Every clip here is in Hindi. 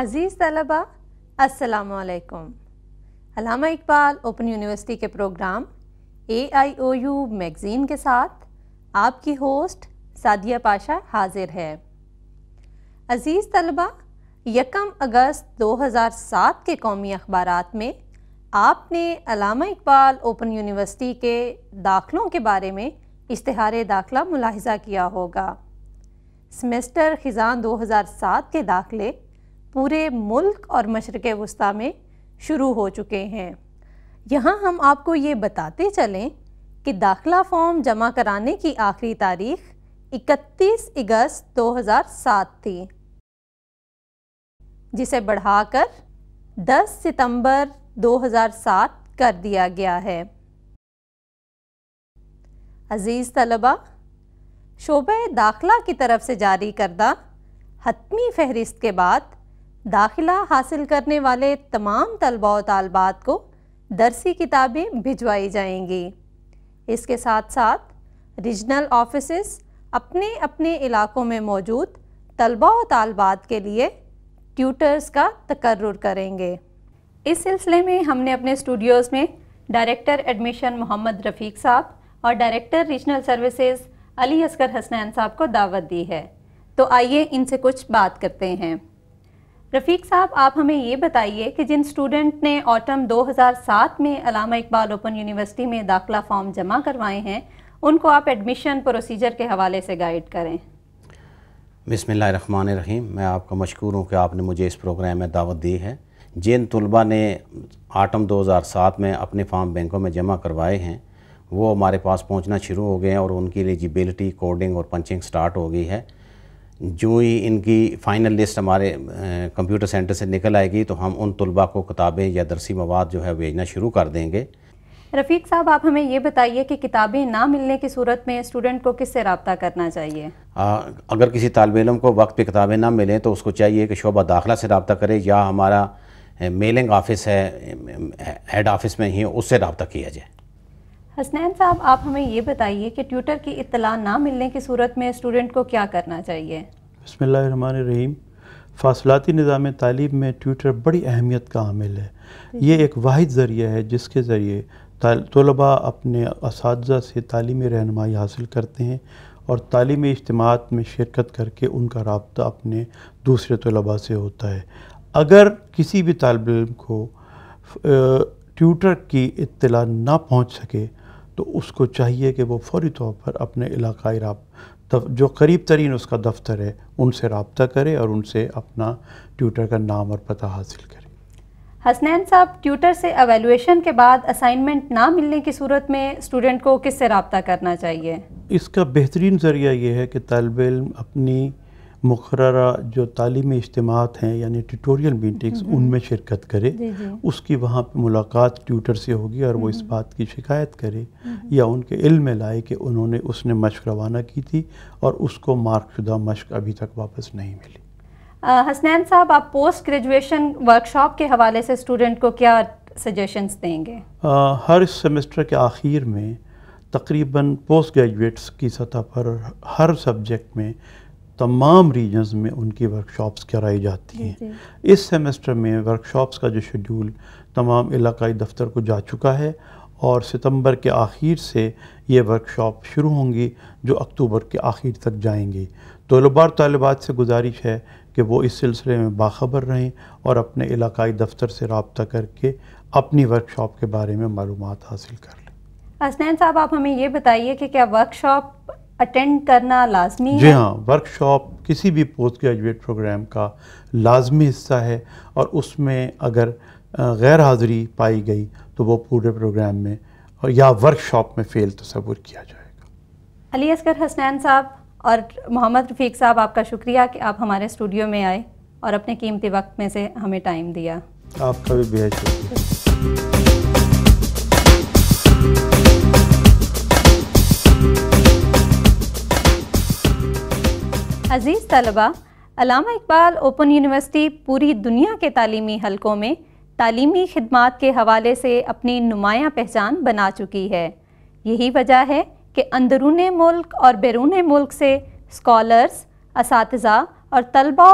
अज़ीज़ तलबा असलकम अलामा इकबाल ओपन यूनिवर्सिटी के programme A I O U magazine के साथ आपकी होस्ट सादिया पाशा हाजिर है अज़ीज़ तलबा यकम अगस्त 2007 के कौमी अखबार में आपने अलामा इकबाल ओपन यूनिवर्सिटी के दाखलों के बारे में इश्तहार दाखला मुलाहजा किया होगा सेमेस्टर ख़िज़ान 2007 के दाखले पूरे मुल्क और मशरक़ वस्ती में शुरू हो चुके हैं यहाँ हम आपको ये बताते चलें कि दाखिला फॉर्म जमा कराने की आखिरी तारीख 31 अगस्त 2007 थी जिसे बढ़ाकर 10 सितंबर 2007 कर दिया गया है अज़ीज़ तलबा शोबे दाखला की तरफ से जारी करदा हतमी फहरिस्त के बाद दाखिला हासिल करने वाले तमाम तलबा तलबात को दरसी किताबें भिजवाई जाएंगी इसके साथ साथ रीजनल ऑफिस अपने अपने इलाकों में मौजूद तलबा तलबात के लिए ट्यूटर्स का तकर करेंगे इस सिलसिले में हमने अपने स्टूडियोज़ में डायरेक्टर एडमिशन मोहम्मद रफ़ीक साहब और director regional services Ali Asghar Hasnain साहब को दावत दी है तो आइए इनसे कुछ बात करते हैं रफ़ीक साहब आप हमें ये बताइए कि जिन स्टूडेंट ने ऑटम 2007 में अलामा इकबाल ओपन यूनिवर्सिटी में दाखला फॉर्म जमा करवाए हैं उनको आप एडमिशन प्रोसीजर के हवाले से गाइड करें बिसमान रहीम मैं आपका मशहूर हूँ कि आपने मुझे इस प्रोग्राम में दावत दी है जिन तलबा ने आटम 2007 में अपने फॉर्म बैंकों में जमा करवाए हैं वो हमारे पास पहुँचना शुरू हो गए हैं और उनकी एलिजिबिलिटी कोडिंग और पंचिंग स्टार्ट हो गई है जो ही इनकी फ़ाइनल लिस्ट हमारे कंप्यूटर सेंटर से निकल आएगी तो हम उन तलबा को किताबें या दरसी मवाद जो है भेजना शुरू कर देंगे रफ़ीक साहब आप हमें ये बताइए कि किताबें ना मिलने की सूरत में स्टूडेंट को किससे रबता करना चाहिए आ, अगर किसी तालब इलम को वक्त पे किताबें ना मिलें तो उसको चाहिए कि शोबा दाखिला से रबता करे या हमारा मेलिंग ऑफिस है हेड ऑफिस में ही उससे रबता किया जाए हसनैन साहब आप हमें ये बताइए कि ट्यूटर की इतला ना मिलने की सूरत में स्टूडेंट को क्या करना चाहिए रहीम फासलाती निज़ाम तालीम में ट्यूटर बड़ी अहमियत का हामिल है ये एक वाद ज़रिया है जिसके ज़रिए तलबा अपने इस से तालीमी रहनमाई हासिल करते हैं और तलीमी इजमात में शिरकत करके उनका रबता अपने दूसरे तलबा से होता है अगर किसी भी तालब इम को ट्यूटर की इतला ना पहुँच सके तो उसको चाहिए कि वो फौरी तौर पर अपने इलाकाई जो करीब तरीन उसका दफ्तर है उनसे रबता करे और उनसे अपना ट्यूटर का नाम और पता हासिल करे हसनैन साहब ट्यूटर से एवेलुएशन के बाद असाइनमेंट ना मिलने की सूरत में स्टूडेंट को किससे रबता करना चाहिए इसका बेहतरीन ज़रिया यह है कि तलब इम अपनी मुकर्रा जो तालीमी इज्तमात हैं यानी ट्यूटोरियल हम्म, मीटिंग्स हम्म। उनमें शिरकत करे उसकी वहाँ पर मुलाकात ट्यूटर से होगी और वो इस हम्म। बात की शिकायत करे या उनके इल में लाए कि उन्होंने उसने मश्क रवाना की थी और उसको मार्कशुदा मश्क अभी तक वापस नहीं मिली हसनैन साहब आप पोस्ट ग्रेजुएशन वर्कशॉप के हवाले से स्टूडेंट को क्या सजेशंस देंगे आ, हर सेमेस्टर के आखिर में तकरीबन पोस्ट ग्रेजुएट्स की सतह पर हर सब्जेक्ट में तमाम रीजन्स में उनकी वर्कशॉप्स कराई जाती हैं इस सेमेस्टर में वर्कशॉप्स का जो शेड्यूल तमाम इलाकाई दफ्तर को जा चुका है और सितंबर के आखिर से ये वर्कशॉप शुरू होंगी जो अक्टूबर के आखिर तक जाएंगी तोलबार तलबात से गुजारिश है कि वो इस सिलसिले में बाखबर रहें और अपने इलाकाई दफ्तर से रबता करके अपनी वर्कशॉप के बारे में मालूम हासिल कर लें असनैन साहब आप हमें ये बताइए कि क्या वर्कशॉप अटेंड करना लाजमी जी हाँ वर्कशॉप किसी भी पोस्ट ग्रेजुएट प्रोग्राम का लाजमी हिस्सा है और उसमें अगर गैर हाज़िरी पाई गई तो वो पूरे प्रोग्राम में या वर्कशॉप में फ़ेल तस्वूर तो किया जाएगा अली असगर हसनैन साहब और मोहम्मद रफ़ीक साहब आपका शुक्रिया कि आप हमारे स्टूडियो में आए और अपने कीमती वक्त में से हमें टाइम दिया आपका भी बेहद शुक्रिया अजीज़ तलबा अलामा इकबाल ओपन यूनिवर्सिटी पूरी दुनिया के तालीमी हलकों में तालीमी खदमात के हवाले से अपनी नुमाया पहचान बना चुकी है यही वजह है कि अंदरून मुल्क और बैरून मुल्क से स्कॉलर्स इस और तलबा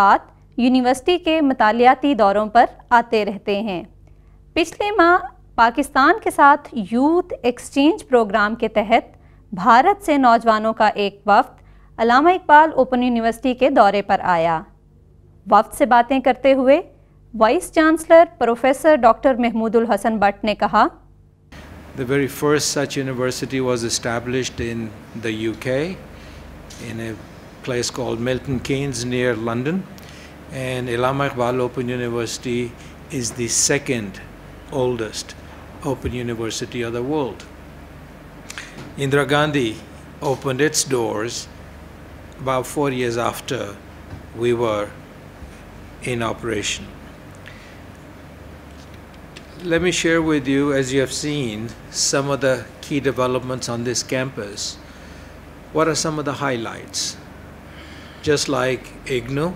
व यूनिवर्सिटी के मतलियाती दौरों पर आते रहते हैं पिछले माह पाकिस्तान के साथ यूथ एक्सचेंज प्रोग्राम के तहत भारत से नौजवानों का एक वफ्त अलामा इकबाल ओपन यूनिवर्सिटी के दौरे पर आया वफ्त से बातें करते हुए vice chancellor professor doctor Mahmoodul Hasan Bhatt ने कहा The very first such university was established in the UK in a place called Milton Keynes near London and Ilama Iqbal Open University is the second oldest open university of the world. Indira Gandhi opened its doors about four years after we were in operation. Let me share with you, as you have seen, some of the key developments on this campus. What are some of the highlights? Just like IGNU,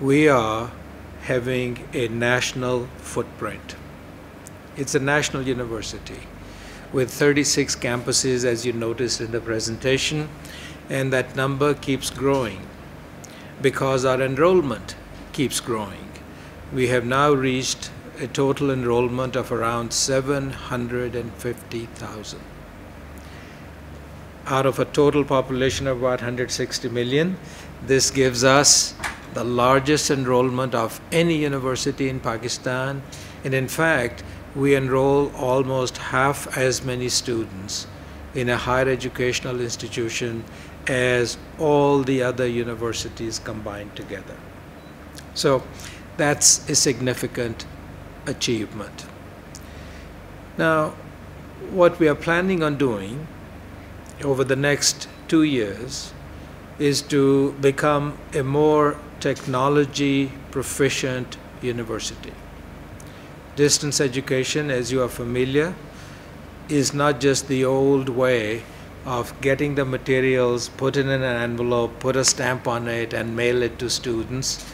we are having a national footprint. It's a national university with 36 campuses, as you noticed in the presentation and that number keeps growing because our enrollment keeps growing. We have now reached a total enrollment of around 750,000. Out of a total population of about 160 million, this gives us the largest enrollment of any university in Pakistan. And in fact, we enroll almost half as many students in a higher educational institution as all the other universities combined together. So that's a significant achievement. Now, what we are planning on doing over the next two years is to become a more technology proficient university. Distance education, as you are familiar, is not just the old way of getting the materials, put in an envelope, put a stamp on it, and mail it to students.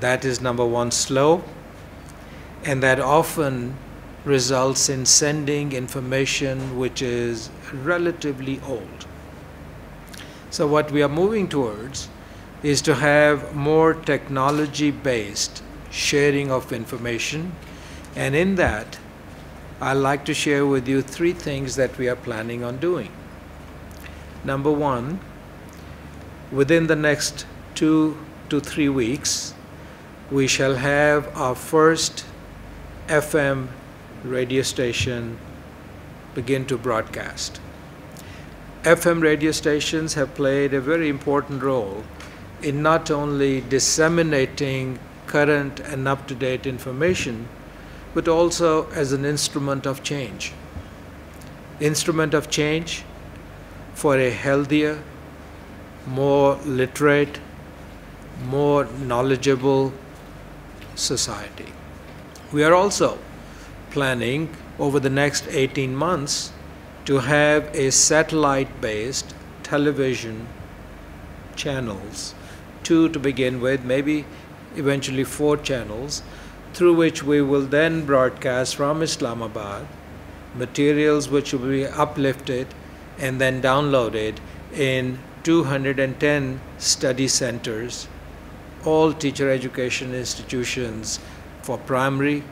That is number one, slow. And that often results in sending information which is relatively old. So, what we are moving towards is to have more technology based sharing of information. And in that, I'd like to share with you three things that we are planning on doing. Number one, within the next two to three weeks, we shall have our first FM radio station begin to broadcast. FM radio stations have played a very important role in not only disseminating current and up to date information, but also as an instrument of change. Instrument of change for a healthier, more literate, more knowledgeable society. We are also planning over the next 18 months to have a satellite based television channels, two to begin with, maybe eventually four channels, through which we will then broadcast from Islamabad materials which will be uplifted and then downloaded in 210 study centers, all teacher education institutions for primary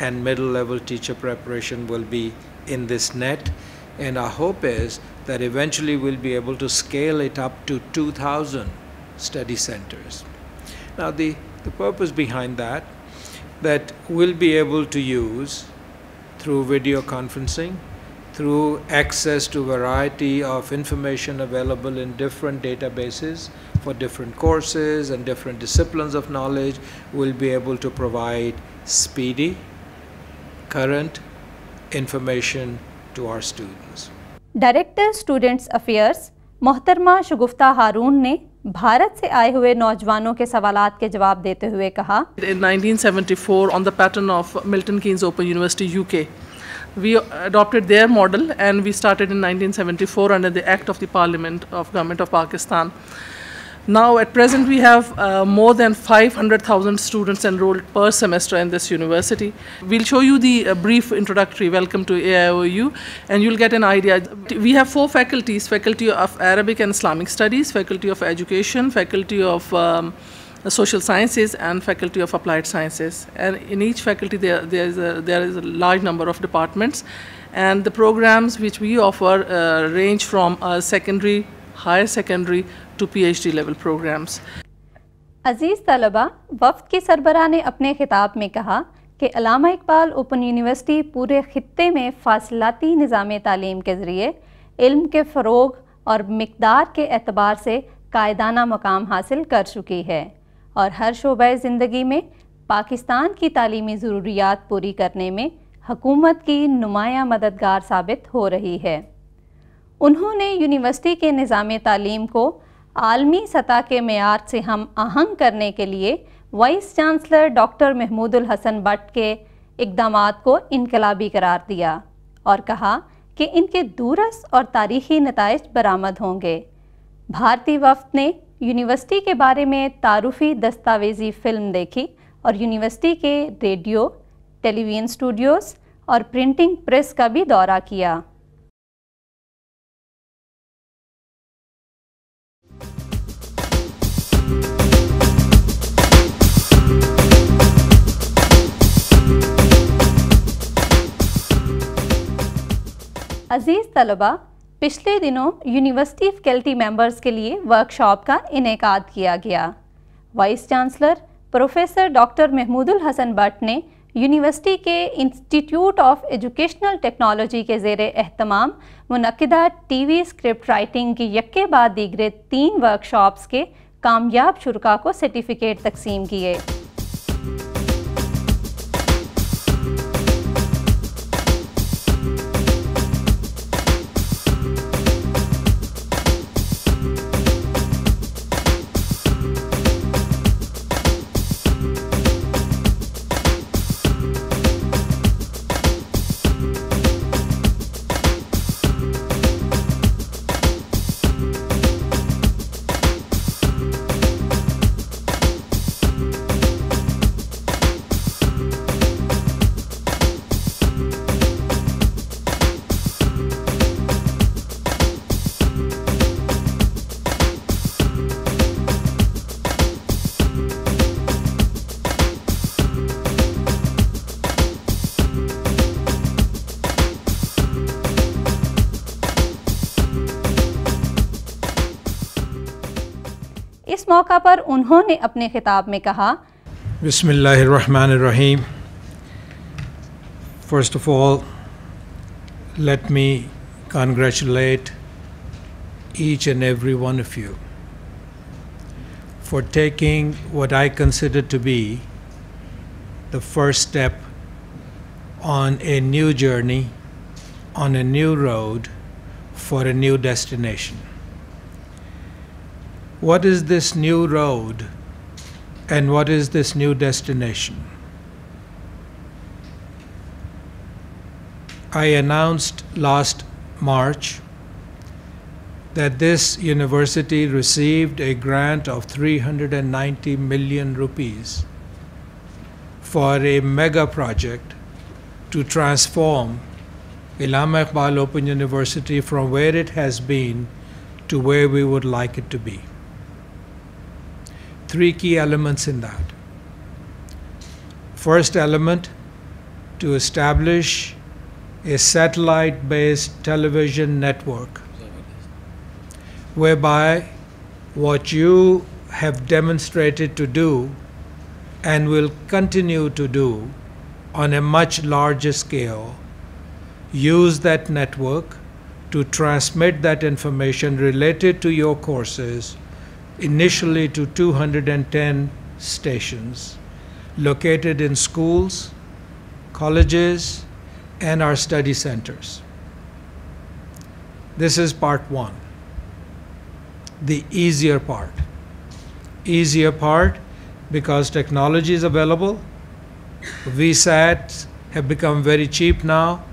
and middle level teacher preparation will be in this net. And our hope is that eventually we'll be able to scale it up to 2,000 study centers. Now, the, the purpose behind that, that we'll be able to use through video conferencing, through access to variety of information available in different databases for different courses and different disciplines of knowledge will be able to provide speedy, current information to our students. Director students affairs मोहतरमा शगुफ्ता Haroon, ne, भारत से आए हुए नौजवानों के सवालात के जवाब देते हुए कहा In 1974 on the pattern of Milton Keynes Open University UK we adopted their model and we started in 1974 under the Act of the Parliament of Government of Pakistan. Now at present we have uh, more than 500,000 students enrolled per semester in this university. We'll show you the uh, brief introductory welcome to AIOU and you'll get an idea. We have four faculties, Faculty of Arabic and Islamic Studies, Faculty of Education, Faculty of um, social sciences and faculty of applied sciences. And in each faculty there, there, is, a, there is a large number of departments and the programs which we offer uh, range from uh, secondary, higher secondary to PhD level programs. अजीज़ तलबा वफ्त की सरबरा ने अपने खिताब में कहा कि अलामा इकबाल ओपन यूनिवर्सिटी पूरे ख़त्े में फासलाती निज़ाम तालीम के ज़रिए इल्म के फ़रोग और मकदार के अतबार से कायदाना मकाम हासिल कर चुकी है और हर शोबे ज़िंदगी में पाकिस्तान की तालीमी ज़रूरियात पूरी करने में हकूमत की नुमाया मददगार साबित हो रही है उन्होंने यूनिवर्सिटी के निज़ाम तालीम को आलमी सतह के मैार से हम आहंग करने के लिए vice chancellor doctor Mahmoodul Hasan Bhatt के इकदाम को इनकलाबी करार दिया और कहा कि इनके दूरस और तारीखी नतज बरामद होंगे भारतीय वफद ने यूनिवर्सिटी के बारे में तारुफी दस्तावेजी फ़िल्म देखी और यूनिवर्सिटी के रेडियो टेलीविज़न स्टूडियोज़ और प्रिंटिंग प्रेस का भी दौरा किया अज़ीज़ तलबा पिछले दिनों यूनिवर्सिटी फैकल्टी मेंबर्स के लिए वर्कशॉप का इनका किया गया vice chancellor professor doctor Mahmoodul Hasan Bhatt ने यूनिवर्सिटी के इंस्टीट्यूट ऑफ एजुकेशनल टेक्नोलॉजी के जेर अहतमाम मनदा टी वी स्क्रिप्ट राइटिंग की यक्के बाद दीगरे तीन वर्कशॉप्स के कामयाब शुरा को सर्टिफिकेट तकसीम किए मौका पर उन्होंने अपने खिताब में कहा बसमीम first of all let me congratulate each and every one of you for taking what I consider to be the first step on a new journey on a new road for a new destination what is this new road and what is this new destination? I announced last March that this university received a grant of 390 million rupees for a mega project to transform Ilham Iqbal Open University from where it has been to where we would like it to be three key elements in that. First element, to establish a satellite based television network whereby what you have demonstrated to do and will continue to do on a much larger scale, use that network to transmit that information related to your courses initially to 210 stations located in schools, colleges, and our study centers. This is part one, the easier part. Easier part because technology is available, VSATs have become very cheap now,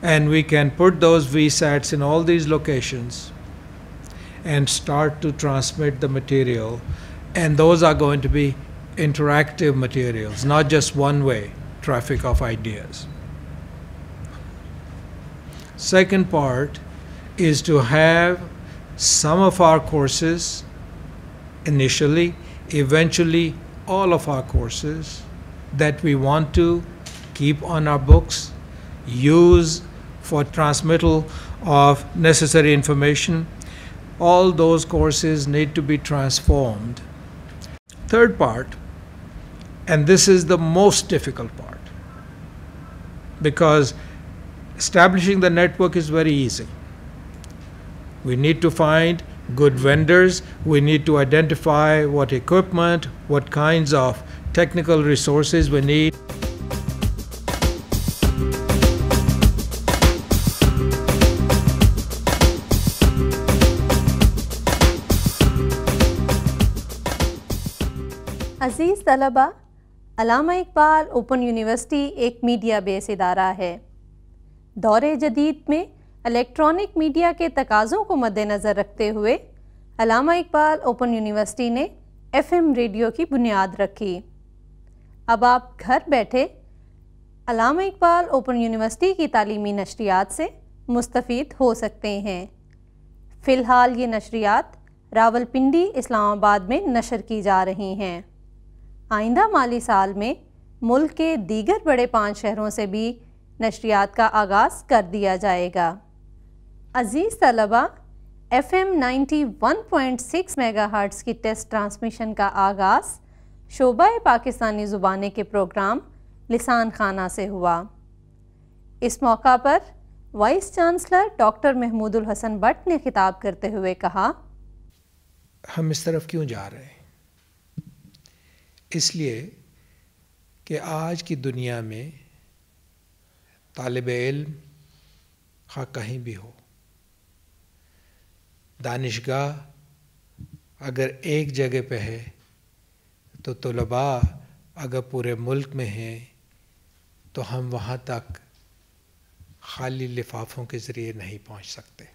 and we can put those VSATs in all these locations and start to transmit the material. And those are going to be interactive materials, not just one way traffic of ideas. Second part is to have some of our courses initially, eventually all of our courses that we want to keep on our books, use for transmittal of necessary information all those courses need to be transformed. Third part, and this is the most difficult part, because establishing the network is very easy. We need to find good vendors, we need to identify what equipment, what kinds of technical resources we need. तलबा अलामा इकबाल ओपन यूनिवर्सिटी एक मीडिया बेस इदारा है दौर जदीद में इलेक्ट्रॉनिक मीडिया के तकाज़ों को मद्देनज़र रखते हुए अलामा इकबाल ओपन यूनिवर्सिटी ने एफएम रेडियो की बुनियाद रखी अब आप घर बैठे अलामा इकबाल ओपन यूनिवर्सिटी की तालीमी नशरियात से मुस्तफ़ हो सकते हैं फ़िलहाल ये नशरियात रावलपिंडी इस्लामाबाद में नशर की जा रही हैं आइंदा माली साल में मुल्क के दीगर बड़े पाँच शहरों से भी नशरियात का आगाज़ कर दिया जाएगा अज़ीज़ तलबा F M ninety one point six megahertz की टेस्ट ट्रांसमिशन का आगाज़ शोबा पाकिस्तानी ज़ुबान के प्रोग्राम लिसान खाना से हुआ इस मौका पर vice chancellor doctor Mahmoodul Hasan Bhatt ने खिताब करते हुए कहा हम इस तरफ क्यों जा रहे हैं इसलिए कि आज की दुनिया में तालब इल्म हाँ कहीं भी हो दानिशगाह अगर एक जगह पे है तो तलबा अगर पूरे मुल्क में हैं तो हम वहाँ तक खाली लिफाफों के ज़रिए नहीं पहुँच सकते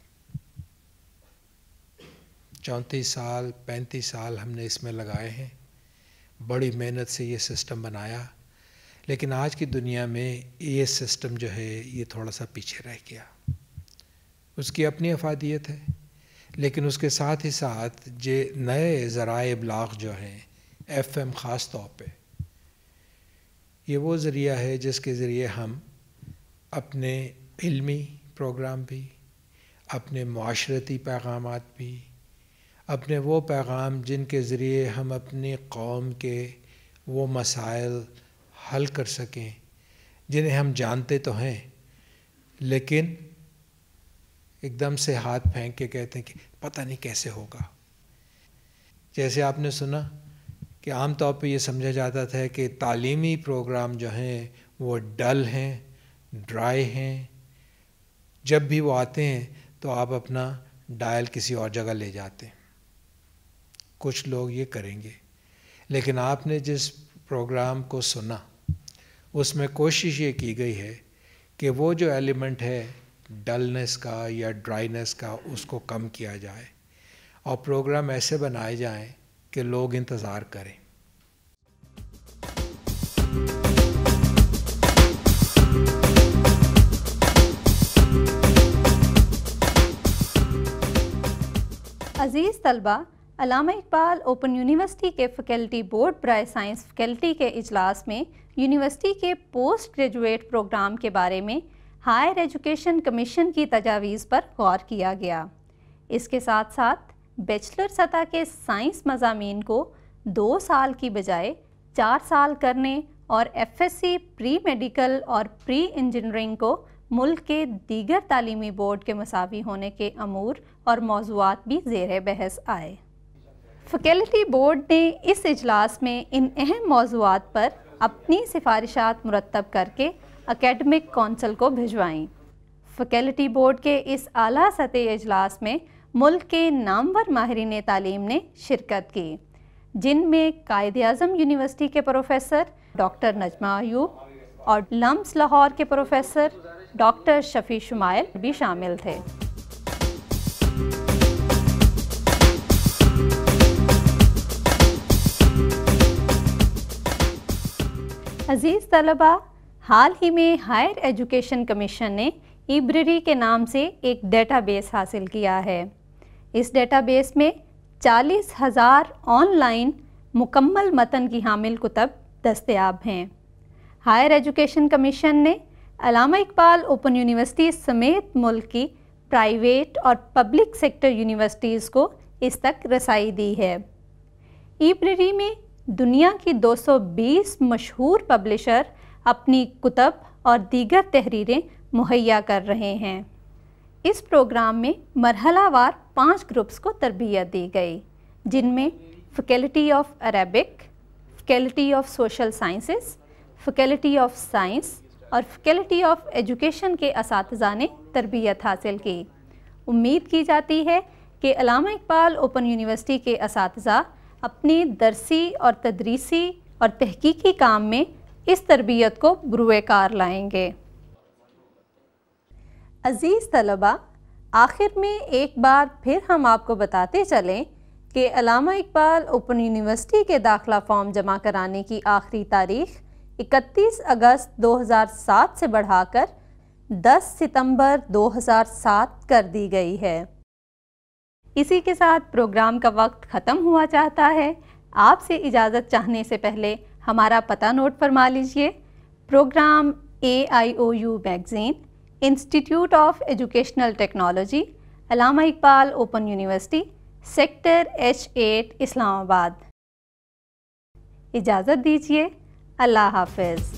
चौंतीस साल पैंतीस साल हमने इसमें लगाए हैं बड़ी मेहनत से ये सिस्टम बनाया लेकिन आज की दुनिया में ये सिस्टम जो है ये थोड़ा सा पीछे रह गया उसकी अपनी अफादियत है लेकिन उसके साथ ही साथ जे नए ज़रा इबलाग जो हैं एफ एम ख़ास तौर पर ये वो ज़रिया है जिसके ज़रिए हम अपने इल्मी प्रोग्राम भी अपने माशरती पैगाम भी अपने वो पैगाम जिनके ज़रिए हम अपनी कौम के वो मसाइल हल कर सकें जिन्हें हम जानते तो हैं लेकिन एकदम से हाथ फेंक के कहते हैं कि पता नहीं कैसे होगा जैसे आपने सुना कि आम तौर पे ये समझा जाता था कि तालीमी प्रोग्राम जो हैं वो डल हैं ड्राई हैं जब भी वो आते हैं तो आप अपना डायल किसी और जगह ले जाते हैं कुछ लोग ये करेंगे लेकिन आपने जिस प्रोग्राम को सुना उसमें कोशिश ये की गई है कि वो जो एलिमेंट है डलनेस का या ड्राइनेस का उसको कम किया जाए और प्रोग्राम ऐसे बनाए जाएं कि लोग इंतज़ार करें अजीज़ तलबा अलामा इकबाल ओपन यूनिवर्सिटी के फैकल्टी बोर्ड ब्राय साइंस फैकल्टी के इजलास में यूनिवर्सिटी के पोस्ट ग्रेजुएट प्रोग्राम के बारे में हायर एजुकेशन कमीशन की तजावीज़ पर गौर किया गया इसके साथ साथ बैचलर सतह के साइंस मजामी को दो साल की बजाय चार साल करने और एफएससी प्री मेडिकल और प्री इंजीनियरिंग को मुल्क के दीगर तालीमी बोर्ड के मसावी होने के अमूर और मौजूद भी जेर बहस आए फैकल्टी बोर्ड ने इस इजलास में इन अहम मौजूद पर अपनी सिफारिशात मुरतब करके अकेडमिक कौंसल को भिजवाई फैकल्टी बोर्ड के इस आला सतह अजलास में मुल्क के नामवर माहरीन तालीम ने शिरकत की जिनमें कायद अजम यूनिवर्सिटी के प्रोफेसर डॉक्टर नजमा अयूब और लम्स लाहौर के प्रोफेसर डॉक्टर शफ़ी शुमाइल भी शामिल थे अज़ीज़ तलबा हाल ही में हायर एजुकेशन कमीशन ने ईब्रेरी के नाम से एक डेटाबेस हासिल किया है इस डेटाबेस में चालीस हज़ार ऑनलाइन मुकम्मल मतन की हामिल कुतब दस्तयाब हैं हायर एजुकेशन कमीशन ने अलामा इकबाल ओपन यूनिवर्सिटी समेत मुल्क की प्राइवेट और पब्लिक सेक्टर यूनिवर्सिटीज़ को इस तक रसाई दी है ईब्ररी में दुनिया की 220 मशहूर पब्लिशर अपनी कुतब और दीगर तहरीरें मुहैया कर रहे हैं इस प्रोग्राम में मरहलावार पांच ग्रुप्स को तरबियत दी गई जिनमें faculty of Arabic faculty of social sciences faculty of science और फैकल्टी ऑफ एजुकेशन के इस ने तरबियत हासिल की उम्मीद की जाती है कि अलामा इकबाल ओपन यूनिवर्सिटी के इस अपने दरसी और तदरीसी और तहकीकी काम में इस तरबियत को बुरुकार लाएंगे अज़ीज़ तलबा आखिर में एक बार फिर हम आपको बताते चलें कि अलामा इकबाल ओपन यूनिवर्सिटी के दाखला फॉर्म जमा कराने की आखिरी तारीख 31 अगस्त 2007 से बढ़ाकर 10 सितंबर 2007 कर दी गई है इसी के साथ प्रोग्राम का वक्त ख़त्म हुआ चाहता है आपसे इजाज़त चाहने से पहले हमारा पता नोट फरमा लीजिए programme A I O U magazine institute of educational technology Allama Iqbal open university sector H eight Islamabad इजाज़त दीजिए अल्लाह हाफिज़